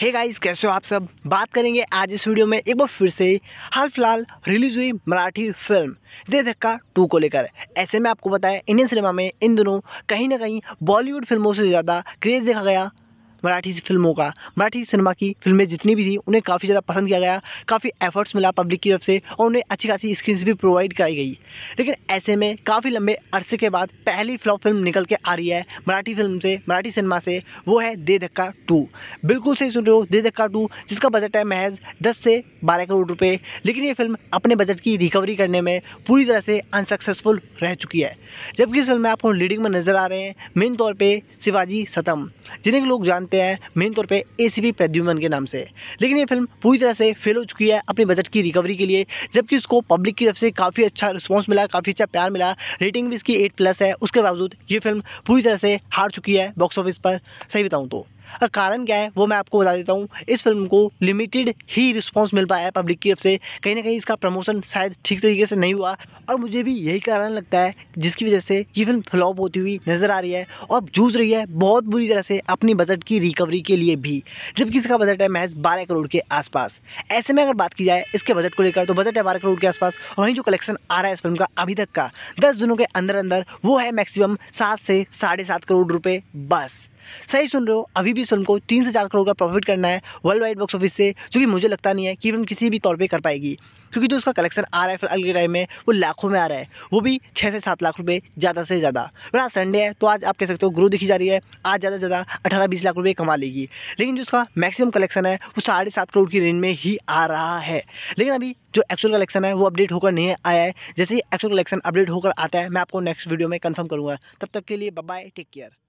hey guys कैसे हो आप सब बात करेंगे आज इस वीडियो में एक बार फिर से हाल फिलहाल रिलीज हुई मराठी फिल्म दे धक्का टू को लेकर ऐसे में आपको बताया इंडियन सिनेमा में इन दोनों कहीं ना कहीं बॉलीवुड फिल्मों से ज़्यादा क्रेज़ देखा गया मराठी फिल्मों का मराठी सिनेमा की फिल्में जितनी भी थी उन्हें काफ़ी ज़्यादा पसंद किया गया काफ़ी एफर्ट्स मिला पब्लिक की तरफ से और उन्हें अच्छी खासी स्क्रीन भी प्रोवाइड कराई गई लेकिन ऐसे में काफ़ी लंबे अरसे के बाद पहली फ्लॉप फिल्म निकल के आ रही है मराठी फिल्म से मराठी सिनेमा से वो है दे धक्का टू बिल्कुल सही सुन रहे हो दे धक्का टू जिसका बजट है महज दस से बारह करोड़ रुपये लेकिन ये फिल्म अपने बजट की रिकवरी करने में पूरी तरह से अनसक्सेसफुल रह चुकी है जबकि इस फिल्म में आपको लीडिंग में नज़र आ रहे हैं मेन तौर पर शिवाजी सतम जिन्हें लोग जानते सकते हैं मेन तौर पे ए प्रद्युमन के नाम से लेकिन ये फिल्म पूरी तरह से फेल हो चुकी है अपने बजट की रिकवरी के लिए जबकि उसको पब्लिक की तरफ से काफ़ी अच्छा रिस्पॉन्स मिला काफ़ी अच्छा प्यार मिला रेटिंग भी इसकी एट प्लस है उसके बावजूद ये फिल्म पूरी तरह से हार चुकी है बॉक्स ऑफिस पर सही बताऊँ तो कारण क्या है वो मैं आपको बता देता हूँ इस फिल्म को लिमिटेड ही रिस्पॉन्स मिल पाया है पब्लिक की तरफ से कहीं ना कहीं इसका प्रमोशन शायद ठीक तरीके से नहीं हुआ और मुझे भी यही कारण लगता है जिसकी वजह से ये फिल्म फ्लॉप होती हुई नज़र आ रही है और जूझ रही है बहुत बुरी तरह से अपनी बजट की रिकवरी के लिए भी जबकि इसका बजट है महज बारह करोड़ के आसपास ऐसे में अगर बात की जाए इसके बजट को लेकर तो बजट है बारह करोड़ के आसपास और वहीं जो कलेक्शन आ रहा है इस फिल्म का अभी तक का दस दिनों के अंदर अंदर वो है मैक्सिमम सात से साढ़े सात करोड़ रुपये बस सही सुन रहे हो अभी भी इस फिल्म को तीन से चार करोड़ का प्रॉफिट करना है वर्ल्ड वाइड बॉक्स ऑफिस से जो कि मुझे लगता नहीं है कि फिल्म किसी भी तौर पर कर पाएगी क्योंकि जो उसका कलेक्शन आ रहा है फिलहाल के टाइम में वो लाखों में आ रहा है वो भी छः से सात लाख रुपये ज़्यादा से ज़्यादा फिर आज संडे है तो आज आप कह सकते हो ग्रो दिखी जा रही है आज ज़्यादा से ज़्यादा अठारह बीस लाख रुपये कमा लेगी लेकिन जो उसका मैक्सिमम कलेक्शन है वो साढ़े सात करोड़ की रेंज में ही आ रहा है लेकिन अभी जो एक्चुअल कलेक्शन है वो अपडेट होकर नहीं आया है जैसे ही एक्चुअल कलेक्शन अपडेट होकर आता है मैं आपको नेक्स्ट वीडियो में कन्फर्म करूँगा तब तक के लिए बाय टेक केयर